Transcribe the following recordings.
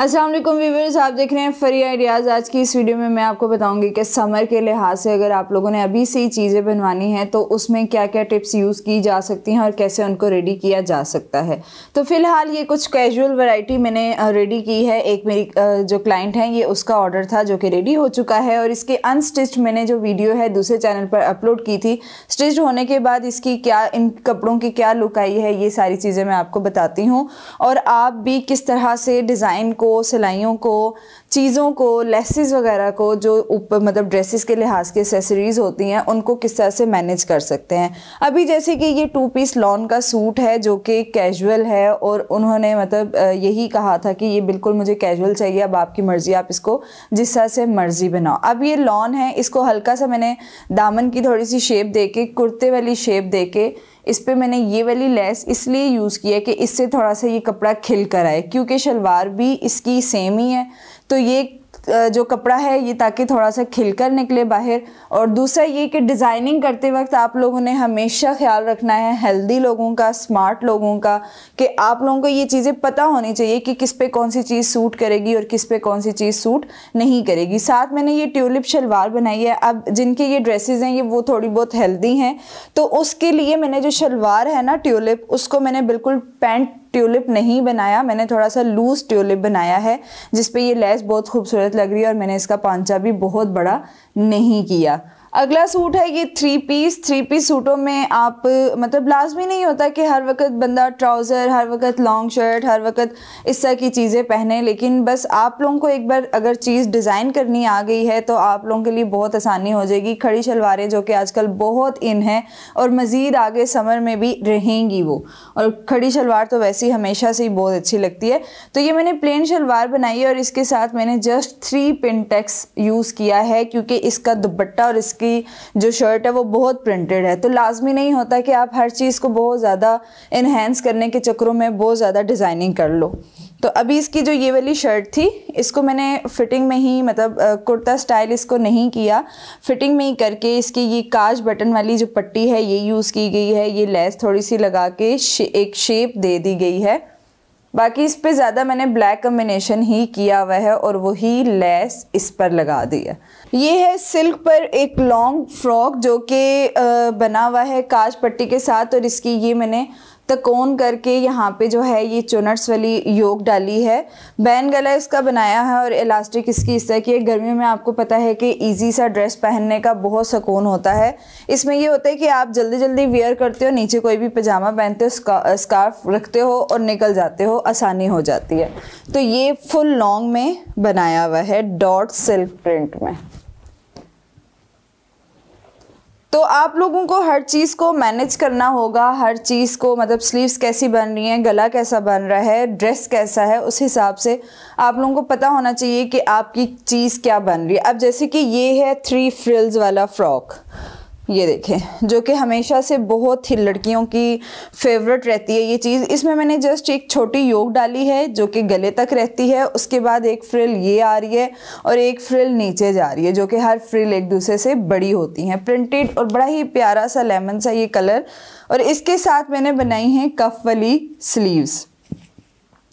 अस्सलाम वालेकुम व्यूवर्स आप देख रहे हैं फ्री आइडियाज़ आज की इस वीडियो में मैं आपको बताऊंगी कि समर के लिहाज से अगर आप लोगों ने अभी से ही चीज़ें बनवानी हैं तो उसमें क्या क्या टिप्स यूज़ की जा सकती हैं और कैसे उनको रेडी किया जा सकता है तो फ़िलहाल ये कुछ कैजुअल वैरायटी मैंने रेडी की है एक मेरी जो क्लाइंट है ये उसका ऑर्डर था जो कि रेडी हो चुका है और इसके अनस्टिच मैंने जो वीडियो है दूसरे चैनल पर अपलोड की थी स्टिच होने के बाद इसकी क्या इन कपड़ों की क्या लुक आई है ये सारी चीज़ें मैं आपको बताती हूँ और आप भी किस तरह से डिज़ाइन को को सिलाइयों को चीज़ों को लेसिस वगैरह को जो ऊपर मतलब ड्रेसेस के लिहाज के एसेसरीज़ होती हैं उनको किस तरह से मैनेज कर सकते हैं अभी जैसे कि ये टू पीस लॉन का सूट है जो कि कैजुअल है और उन्होंने मतलब यही कहा था कि ये बिल्कुल मुझे कैजुअल चाहिए अब आपकी मर्ज़ी आप इसको जिस तरह से मर्ज़ी बनाओ अब ये लॉन है इसको हल्का सा मैंने दामन की थोड़ी सी शेप दे के कुर्ते वाली शेप दे के इस पर मैंने ये वाली लेस इसलिए यूज़ की है कि इससे थोड़ा सा ये कपड़ा खिल कर आए क्योंकि शलवार भी इसकी सेम ही है तो ये जो कपड़ा है ये ताकि थोड़ा सा खिलकर निकले बाहर और दूसरा ये कि डिज़ाइनिंग करते वक्त आप लोगों ने हमेशा ख्याल रखना है हेल्दी लोगों का स्मार्ट लोगों का कि आप लोगों को ये चीज़ें पता होनी चाहिए कि किस पे कौन सी चीज़ सूट करेगी और किस पे कौन सी चीज़ सूट नहीं करेगी साथ मैंने ये ट्यूलिप शलवार बनाई है अब जिनके ये ड्रेसेज हैं ये वो थोड़ी बहुत हेल्दी हैं तो उसके लिए मैंने जो शलवार है ना ट्यूलिप उसको मैंने बिल्कुल पैंट ट्यूलिप नहीं बनाया मैंने थोड़ा सा लूज़ ट्यूलिप बनाया है जिसपे ये लेस बहुत खूबसूरत लग रही है और मैंने इसका पांचा भी बहुत बड़ा नहीं किया अगला सूट है ये थ्री पीस थ्री पीस सूटों में आप मतलब लाजमी नहीं होता कि हर वक्त बंदा ट्राउज़र हर वक्त लॉन्ग शर्ट हर वक्त इस तरह की चीज़ें पहने लेकिन बस आप लोगों को एक बार अगर चीज़ डिज़ाइन करनी आ गई है तो आप लोगों के लिए बहुत आसानी हो जाएगी खड़ी शलवारें जो कि आजकल बहुत इन हैं और मज़ीद आगे समर में भी रहेंगी वो और खड़ी शलवार तो वैसे ही हमेशा से ही बहुत अच्छी लगती है तो ये मैंने प्लेन शलवार बनाई है और इसके साथ मैंने जस्ट थ्री पिनटेक्स यूज़ किया है क्योंकि इसका दुपट्टा और इसकी आपकी जो शर्ट है वो बहुत प्रिंटेड है तो लाजमी नहीं होता कि आप हर चीज़ को बहुत ज़्यादा इन्हेंस करने के चक्करों में बहुत ज़्यादा डिज़ाइनिंग कर लो तो अभी इसकी जो ये वाली शर्ट थी इसको मैंने फिटिंग में ही मतलब कुर्ता स्टाइल इसको नहीं किया फिटिंग में ही करके इसकी ये काज बटन वाली जो पट्टी है ये यूज़ की गई है ये लेस थोड़ी सी लगा के एक शेप दे दी गई है बाकी इस पे ज़्यादा मैंने ब्लैक कम्बिनेशन ही किया हुआ है और वही लेस इस पर लगा दी है ये है सिल्क पर एक लॉन्ग फ्रॉक जो कि बना हुआ है काज पट्टी के साथ और इसकी ये मैंने तकोन करके यहाँ पे जो है ये चुनट्स वाली योग डाली है बैन गला इसका बनाया है और इलास्टिक इसकी इस तरह की है गर्मियों में आपको पता है कि ईजी सा ड्रेस पहनने का बहुत सुकून होता है इसमें ये होता है कि आप जल्दी जल्दी वेयर करते हो नीचे कोई भी पजामा पहनते हो स्का, स्कार्फ रखते हो और निकल जाते हो आसानी हो जाती है तो ये फुल लॉन्ग में बनाया हुआ है डॉट सिल्क प्रिंट में तो आप लोगों को हर चीज़ को मैनेज करना होगा हर चीज़ को मतलब स्लीव्स कैसी बन रही हैं गला कैसा बन रहा है ड्रेस कैसा है उस हिसाब से आप लोगों को पता होना चाहिए कि आपकी चीज़ क्या बन रही है अब जैसे कि ये है थ्री फ्रिल्स वाला फ्रॉक ये देखें जो कि हमेशा से बहुत ही लड़कियों की फेवरेट रहती है ये चीज़ इसमें मैंने जस्ट एक छोटी योग डाली है जो कि गले तक रहती है उसके बाद एक फ्रिल ये आ रही है और एक फ्रिल नीचे जा रही है जो कि हर फ्रिल एक दूसरे से बड़ी होती हैं प्रिंटेड और बड़ा ही प्यारा सा लेमन सा ये कलर और इसके साथ मैंने बनाई हैं कफ वाली स्लीव्स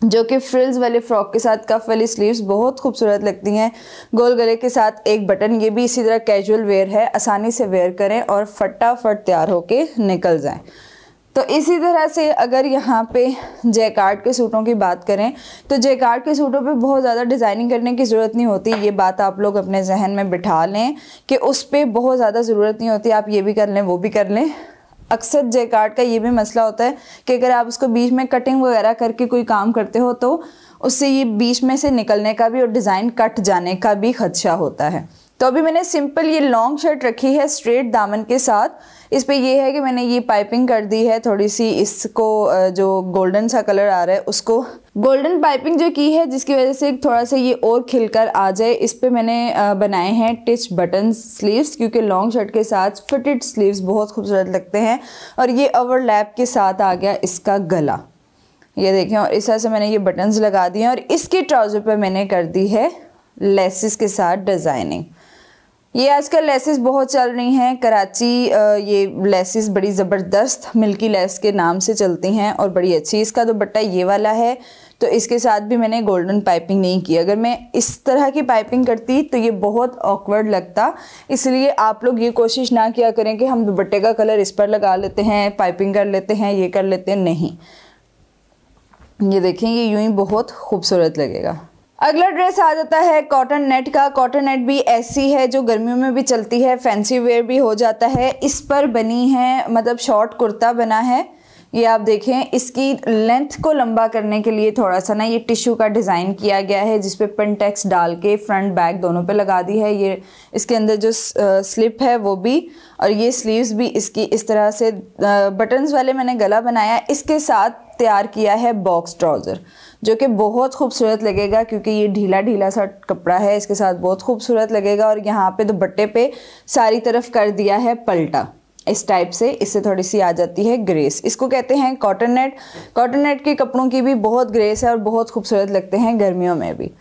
जो कि फ्रिल्स वाले फ्रॉक के साथ कफ वाली स्लीव्स बहुत खूबसूरत लगती हैं गोल गले के साथ एक बटन ये भी इसी तरह कैजुअल वेयर है आसानी से वेयर करें और फटाफट तैयार होके निकल जाएं तो इसी तरह से अगर यहाँ पे जैकार्ड के सूटों की बात करें तो जैकार्ड के सूटों पे बहुत ज़्यादा डिज़ाइनिंग करने की ज़रूरत नहीं होती ये बात आप लोग अपने जहन में बिठा लें कि उस पर बहुत ज़्यादा ज़रूरत नहीं होती आप ये भी कर लें वो भी कर लें अक्सर जे कार्ड का ये भी मसला होता है कि अगर आप उसको बीच में कटिंग वगैरह करके कोई काम करते हो तो उससे ये बीच में से निकलने का भी और डिज़ाइन कट जाने का भी खदशा होता है तो अभी मैंने सिंपल ये लॉन्ग शर्ट रखी है स्ट्रेट दामन के साथ इस पर यह है कि मैंने ये पाइपिंग कर दी है थोड़ी सी इसको जो गोल्डन सा कलर आ रहा है उसको गोल्डन पाइपिंग जो की है जिसकी वजह से थोड़ा सा ये और खिलकर आ जाए इस पर मैंने बनाए हैं टिच बटन स्लीव्स क्योंकि लॉन्ग शर्ट के साथ फिटेड स्लीव्स बहुत खूबसूरत लगते हैं और ये ओवरलैप के साथ आ गया इसका गला ये देखें और इस तरह से मैंने ये बटन्स लगा दिए हैं और इसके ट्राउज़र पर मैंने कर दी है लेसिस के साथ डिज़ाइनिंग ये आजकल लेसेस बहुत चल रही हैं कराची ये लेसेस बड़ी ज़बरदस्त मिल्की लेस के नाम से चलती हैं और बड़ी अच्छी इसका दुपट्टा ये वाला है तो इसके साथ भी मैंने गोल्डन पाइपिंग नहीं की अगर मैं इस तरह की पाइपिंग करती तो ये बहुत ऑकवर्ड लगता इसलिए आप लोग ये कोशिश ना किया करें कि हम दुपट्टे का कलर इस पर लगा लेते हैं पाइपिंग कर लेते हैं ये कर लेते हैं नहीं ये देखें ये यूँ ही बहुत खूबसूरत लगेगा अगला ड्रेस आ जाता है कॉटन नेट का कॉटन नेट भी ऐसी है जो गर्मियों में भी चलती है फैंसी वेयर भी हो जाता है इस पर बनी है मतलब शॉर्ट कुर्ता बना है ये आप देखें इसकी लेंथ को लंबा करने के लिए थोड़ा सा ना ये टिश्यू का डिज़ाइन किया गया है जिसपे पेंटेक्स डाल के फ्रंट बैक दोनों पे लगा दी है ये इसके अंदर जो स्लिप है वो भी और ये स्लीव्स भी इसकी इस तरह से बटन्स वाले मैंने गला बनाया इसके साथ तैयार किया है बॉक्स ट्राउज़र जो कि बहुत खूबसूरत लगेगा क्योंकि ये ढीला ढीला सा कपड़ा है इसके साथ बहुत खूबसूरत लगेगा और यहाँ पे दुपट्टे पे सारी तरफ कर दिया है पलटा इस टाइप से इससे थोड़ी सी आ जाती है ग्रेस इसको कहते हैं कॉटन नेट कॉटन नेट के कपड़ों की भी बहुत ग्रेस है और बहुत खूबसूरत लगते हैं गर्मियों में भी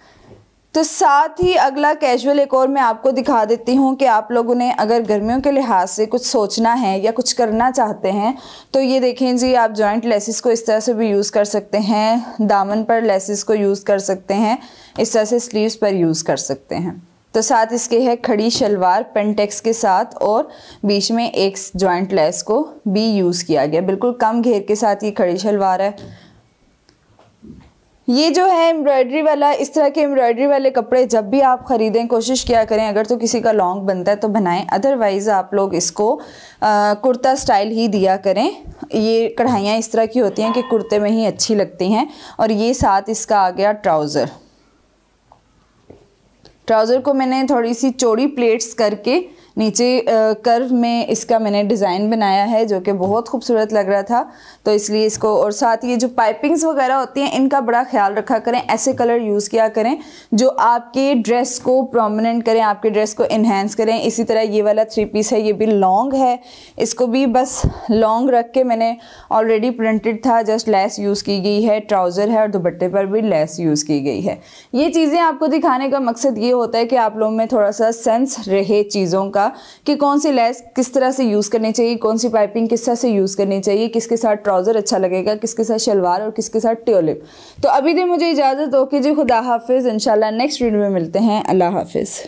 तो साथ ही अगला कैजुअल एक और मैं आपको दिखा देती हूँ कि आप लोगों ने अगर गर्मियों के लिहाज से कुछ सोचना है या कुछ करना चाहते हैं तो ये देखें जी आप जॉइंट लेसिस को इस तरह से भी यूज़ कर सकते हैं दामन पर लेसिस को यूज़ कर सकते हैं इस तरह से स्लीव्स पर यूज़ कर सकते हैं तो साथ इसके है खड़ी शलवार पेंटेक्स के साथ और बीच में एक जॉइंट लेस को भी यूज़ किया गया बिल्कुल कम घेर के साथ ये खड़ी शलवार है ये जो है एम्ब्रॉयडरी वाला इस तरह के एम्ब्रॉयडरी वाले कपड़े जब भी आप ख़रीदें कोशिश किया करें अगर तो किसी का लॉन्ग बनता है तो बनाएं अदरवाइज़ आप लोग इसको आ, कुर्ता स्टाइल ही दिया करें ये कढ़ाइयाँ इस तरह की होती हैं कि कुर्ते में ही अच्छी लगती हैं और ये साथ इसका आ गया ट्राउज़र ट्राउज़र को मैंने थोड़ी सी चौड़ी प्लेट्स करके नीचे कर्व में इसका मैंने डिज़ाइन बनाया है जो कि बहुत खूबसूरत लग रहा था तो इसलिए इसको और साथ ये जो पाइपिंग्स वगैरह होती हैं इनका बड़ा ख्याल रखा करें ऐसे कलर यूज़ किया करें जो आपके ड्रेस को प्रोमिनेंट करें आपके ड्रेस को इन्हेंस करें इसी तरह ये वाला थ्री पीस है ये भी लॉन्ग है इसको भी बस लॉन्ग रख के मैंने ऑलरेडी प्रिंटेड था जस्ट लेस यूज़ की गई है ट्राउज़र है और दुपट्टे पर भी लेस यूज़ की गई है ये चीज़ें आपको दिखाने का मकसद ये होता है कि आप लोगों में थोड़ा सा सेंस रहे चीज़ों का होगा कि कौन सी लेस किस तरह से यूज़ करनी चाहिए कौन सी पाइपिंग किस तरह से यूज़ करनी चाहिए किसके साथ ट्राउज़र अच्छा लगेगा किसके साथ शलवार और किसके साथ ट्योलिप तो अभी भी मुझे इजाज़त कि जी खुदा हाफिज़ इन नेक्स्ट वीडियो में मिलते हैं अल्लाह हाफिज़